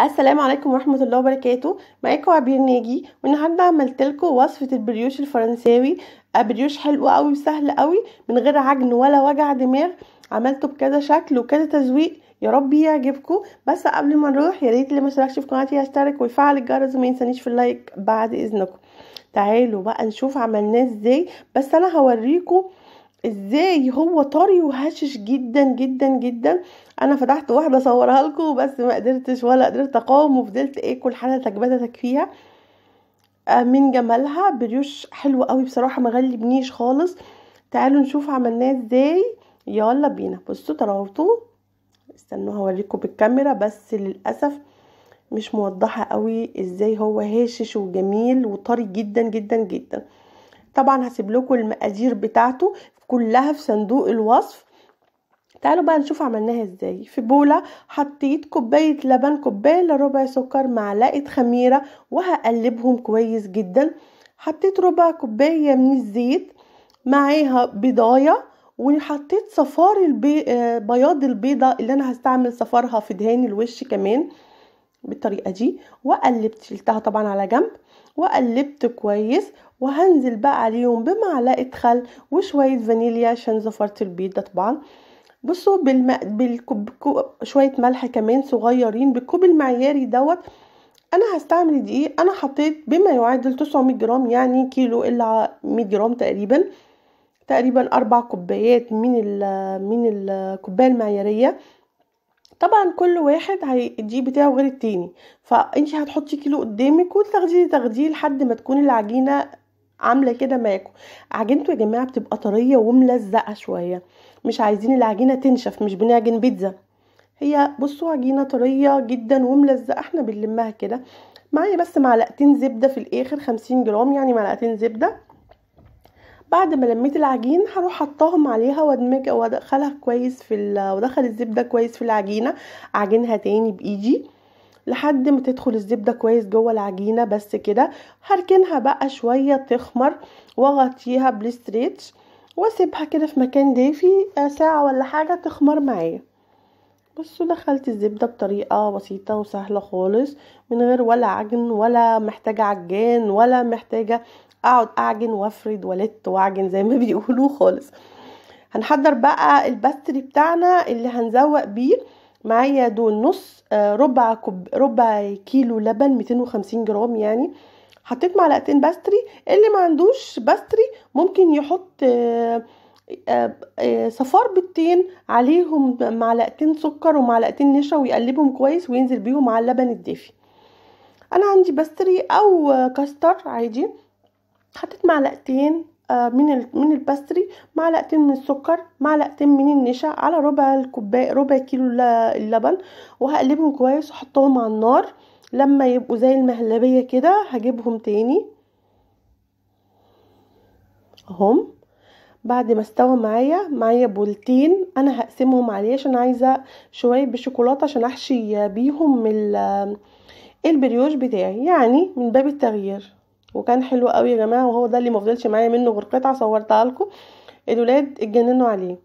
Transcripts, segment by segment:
السلام عليكم ورحمة الله وبركاته معاكم عبير ناجي والنهاردة عملت لكم وصفة البريوش الفرنساوي آه، بريوش حلو قوي وسهل قوي من غير عجن ولا وجع دماغ عملته بكذا شكل وكذا تزويق يا رب يعجبكم بس قبل ما نروح يا ريت اللي ما في قناتي يشترك ويفعل الجرس وما ينسانيش في اللايك بعد اذنكم تعالوا بقى نشوف عملناه ازاي بس انا هوريكم ازاي هو طري وهشش جدا جدا جدا انا فتحت واحده اصورها لكم بس ما قدرتش ولا قدرت اقاوم وفضلت اكل حالة تكبتك فيها آه، من جمالها بريوش حلو قوي بصراحه ما غلبنيش خالص تعالوا نشوف عملناه ازاي يلا بينا بصوا ترابطوا استنوا هوريكم بالكاميرا بس للاسف مش موضحه قوي ازاي هو هاشش وجميل وطري جدا جدا جدا طبعا هسيب لكم المقادير بتاعته كلها في صندوق الوصف تعالوا بقى نشوف عملناها ازاي في بولة حطيت كوباية لبن كوباية لربع سكر معلقة خميرة وهقلبهم كويس جدا حطيت ربع كوباية من الزيت معاها بيضاية وحطيت صفار البي... آه، بياض البيضة اللي انا هستعمل صفارها في دهان الوش كمان بالطريقة دي وقلبت شلتها طبعا على جنب وقلبت كويس وهنزل بقى عليهم بمعلقه خل وشويه فانيليا عشان زفرت ده طبعا بصوا بالم... بالكوب شويه ملح كمان صغيرين بالكوب المعياري دوت انا هستعمل دقيق انا حطيت بما يعادل 900 جرام يعني كيلو الا 100 جرام تقريبا تقريبا اربع كوبايات من ال من الكوبايه المعياريه طبعا كل واحد هيديه بتاعه غير التاني فانت هتحطي كيلو قدامك وتاخديه تاخديه لحد ما تكون العجينه عامله كده معاكم عجينته يا جماعه بتبقى طريه وملزقه شويه مش عايزين العجينه تنشف مش بنعجن بيتزا هي بصوا عجينه طريه جدا وملزقه احنا بنلمها كده معايا بس معلقتين زبده في الاخر خمسين جرام يعني معلقتين زبده بعد ما لميت العجين هروح حطاهم عليها وادمج وادخلها كويس في وادخل الزبده كويس في العجينه اعجنها تاني بايدي لحد ما تدخل الزبدة كويس جوه العجينة بس كده هركنها بقى شوية تخمر واغطيها بالستريتش واسيبها كده في مكان دافي آه، ساعة ولا حاجة تخمر معايا بصوا دخلت الزبدة بطريقة بسيطة وسهلة خالص من غير ولا عجن ولا محتاجة عجان ولا محتاجة اقعد اعجن وافرد ولت واعجن زي ما بيقولوا خالص هنحضر بقى الباستري بتاعنا اللي هنزوق بيه معايا دول نص آه، ربع كوب ربع كيلو لبن 250 جرام يعني حطيت معلقتين باستري اللي ما عندوش باستري ممكن يحط آه، آه، صفار بيضتين عليهم معلقتين سكر ومعلقتين نشا ويقلبهم كويس وينزل بيهم على اللبن الدافي انا عندي باستري او كاستر عادي حطيت معلقتين آه، من من الباستري معلقتين من السكر معلقتين من النشا على ربع الكوبايه ربع كيلو اللبن وهقلبهم كويس واحطهم على النار لما يبقوا زي المهلبيه كده هجيبهم تاني اهم بعد ما استوى معايا معايا بولتين انا هقسمهم عليه عشان عايزه شويه بشوكولاته عشان احشي بيهم البريوش بتاعي يعني من باب التغيير وكان حلو قوي يا جماعه وهو ده اللي مفضلش معايا منه غير قطعه صورتها لكم الولاد اتجننوا عليه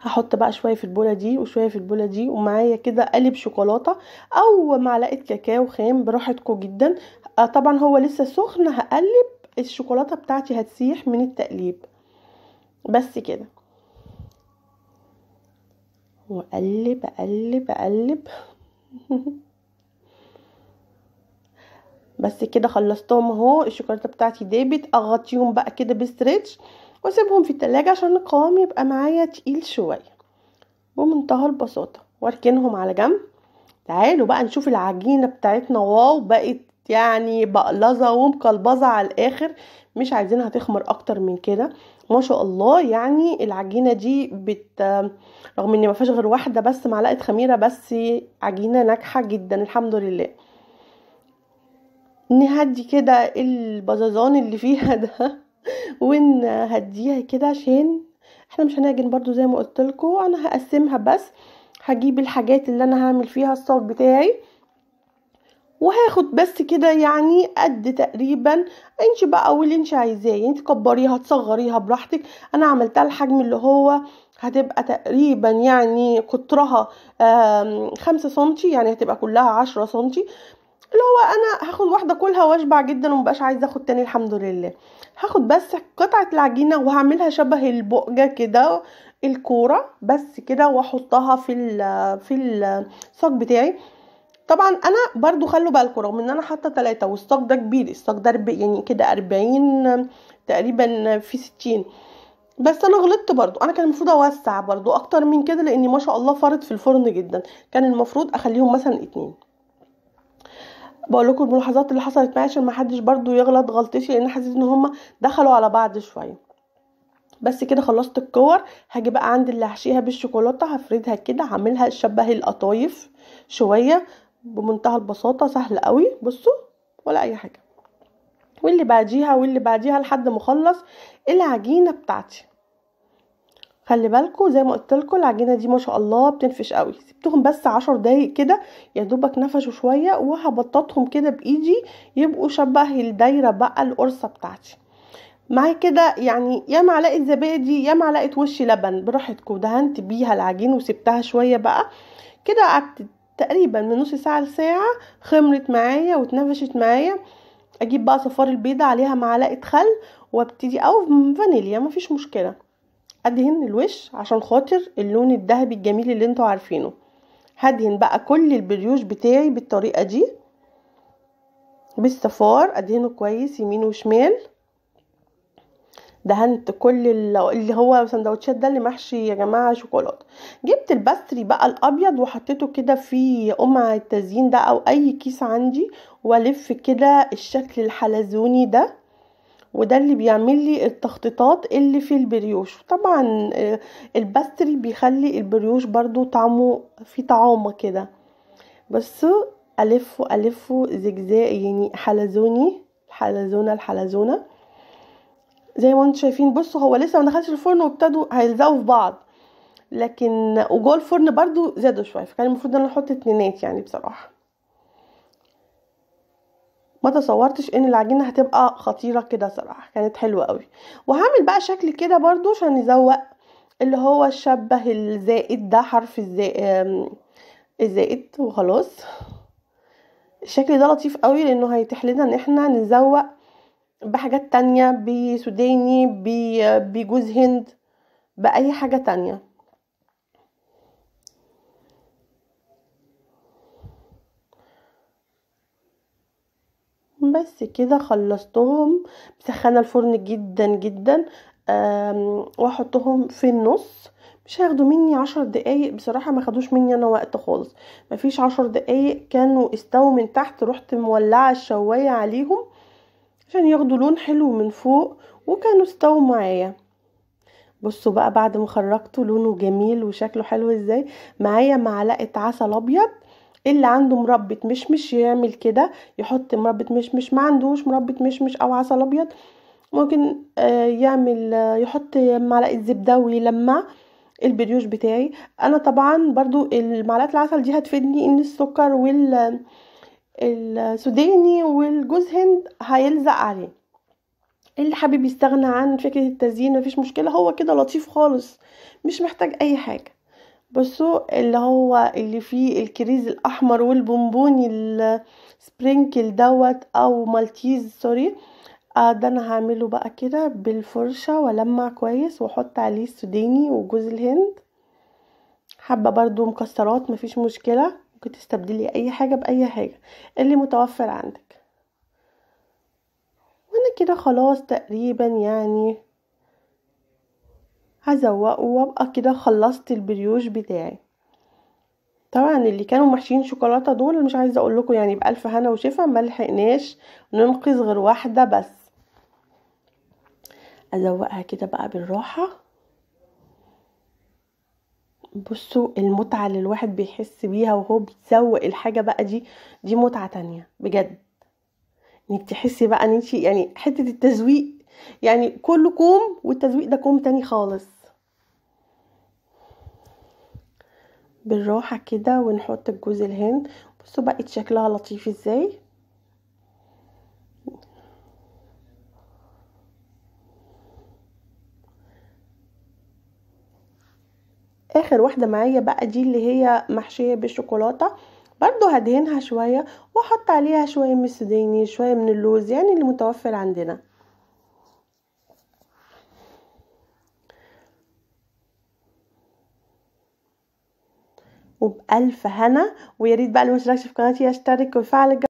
هحط بقى شويه في البوله دي وشويه في البوله دي ومعايا كده قالب شوكولاته او معلقه كاكاو خام براحتكم جدا آه، طبعا هو لسه سخن هقلب الشوكولاته بتاعتي هتسيح من التقليب بس كده واقلب اقلب اقلب بس كده خلصتهم اهو الشوكولاته بتاعتي دابت اغطيهم بقى كده بستريتش واسيبهم في التلاجة عشان القوام يبقى معايا تقيل شويه بمنتهى البساطه واركنهم على جنب تعالوا بقى نشوف العجينه بتاعتنا واو بقت يعني بقلظه ومقلبظه على الاخر مش عايزينها تخمر اكتر من كده ما شاء الله يعني العجينه دي بت رغم ان ما فيهاش غير واحده بس معلقه خميره بس عجينه ناجحه جدا الحمد لله نهدي كده البزازان اللي فيها ده ونهديها كده عشان احنا مش هنعجن برضو زي ما قلت لكم انا هقسمها بس هجيب الحاجات اللي انا هعمل فيها الصوت بتاعي وهاخد بس كده يعني قد تقريبا انش بقى اول اللي انت عايزاه يعني تكبريها تصغريها براحتك انا عملتها الحجم اللي هو هتبقى تقريبا يعني قطرها خمسة سنتي يعني هتبقى كلها عشرة سنتي اللي هو انا هاخد واحده كلها واشبع جدا ومبقاش عايزه اخد تاني الحمد لله هاخد بس قطعه العجينه وهعملها شبه البقجه كده الكوره بس كده واحطها في الـ في الصاج بتاعي طبعا انا برضو خلوا بالكم رغم ان انا حاطه ثلاثة والصاج ده كبير الصاج ده يعني كده أربعين تقريبا في ستين بس انا غلطت برضو انا كان المفروض اوسع برضو اكتر من كده لاني ما شاء الله فرط في الفرن جدا كان المفروض اخليهم مثلا اتنين بقول لكم الملاحظات اللي حصلت معايا عشان ما حدش برضو يغلط غلطتي لان حسيت ان هما دخلوا على بعض شويه بس كده خلصت الكور هاجي بقى عند اللي هحشيها بالشوكولاته هفردها كده هعملها شبه القطايف شويه بمنتهى البساطه سهل قوي بصوا ولا اي حاجه واللي بعديها واللي بعديها لحد ما اخلص العجينه بتاعتي خلي بالكو زي ما قلت لكم العجينه دي ما شاء الله بتنفش قوي سبتهم بس عشر دقايق كده يا دوبك نفشوا شويه وهبططهم كده بايدي يبقوا شبه الدايره بقى القرصه بتاعتي معايا كده يعني يا معلقه زبادي يا معلقه وش لبن براحتكم دهنت بيها العجين وسبتها شويه بقى كده قعدت تقريبا من نص ساعه لساعه خمرت معايا واتنفشت معايا اجيب بقى صفار البيضه عليها معلقه خل وابتدي او فانيليا مفيش مشكله ادهن الوش عشان خاطر اللون الذهبي الجميل اللي انتوا عارفينه هدهن بقى كل البريوش بتاعي بالطريقه دي بالصفار ادهنه كويس يمين وشمال دهنت كل اللي هو سندوتشات ده اللي محشي يا جماعه شوكولاته جبت الباستري بقى الابيض وحطيته كده في قمع التزيين ده او اي كيس عندي والف كده الشكل الحلزوني ده وده اللي بيعمل لي التخطيطات اللي في البريوش طبعا آه، الباستري بيخلي البريوش برضو طعمه في طعامة كده بس ألفه ألفه زجزاء يعني حلزوني الحلزونة الحلزونة زي ما انتم شايفين بصوا هو لسه ما دخلش الفرن وابتدوا هيلزقوا في بعض لكن وجوه الفرن برضو زادوا شويه فكان المفروض ان انا احط اتنينات يعني بصراحه ما تصورتش ان العجينه هتبقى خطيره كده صراحه كانت حلوه قوي وهعمل بقى شكل كده برضو عشان نزوق اللي هو الشبه الزائد ده حرف الزائد الزائد وخلاص الشكل ده لطيف قوي لانه هيتحلنا ان احنا نزوق بحاجات تانية بسوداني بجوز هند باي حاجه تانية بس كده خلصتهم مسخنه الفرن جدا جدا واحطهم في النص مش هياخدوا مني عشر دقايق بصراحة ما خدوش مني انا وقت خالص مفيش عشر دقايق كانوا استووا من تحت رحت مولعة الشواية عليهم عشان ياخدوا لون حلو من فوق وكانوا استووا معايا بصوا بقى بعد ما خرجته لونه جميل وشكله حلو ازاي معايا معلقة عسل ابيض اللي عنده مربة مشمش يعمل كده يحط مربة مشمش ما عندوش مربة مشمش او عسل ابيض ممكن آه، يعمل آه، يحط معلقه زبده ويلمع البريوش بتاعي انا طبعا برضو معلقه العسل دي هتفيدني ان السكر وال السوداني والجوز هند هيلزق عليه اللي حابب يستغنى عن فكره التزيين مفيش مشكله هو كده لطيف خالص مش محتاج اي حاجه بصوا اللي هو اللي فيه الكريز الاحمر والبونبوني السبرينكل دوت او مالتيز سوري آه ده انا هعمله بقى كده بالفرشة والمع كويس واحط عليه السوداني وجوز الهند حبة برضو مكسرات مفيش مشكلة ممكن تستبدلي اي حاجة باي حاجة اللي متوفر عندك وانا كده خلاص تقريبا يعني هزوقه وابقى كده خلصت البريوش بتاعي طبعا اللي كانوا محشين شوكولاته دول مش عايزه اقول لكم يعني بالف هنا وشفا ما لحقناش ننقذ غير واحده بس ازوقها كده بقى بالراحه بصوا المتعه اللي الواحد بيحس بيها وهو بيتسوق الحاجه بقى دي دي متعه تانية بجد انك تحسي بقى ان انت يعني حته التزويق يعني كله كوم والتزويق ده كوم تاني خالص بالراحه كده ونحط الجوز الهند بصوا بقت شكلها لطيف ازاي اخر واحده معايا بقى دي اللي هي محشيه بالشوكولاته برضو هدهنها شويه واحط عليها شويه من السوداني شويه من اللوز يعني اللي متوفر عندنا وبألف هنا ويا ريت بقى اللي مشتركش في قناتي يشترك ويفعل الجرس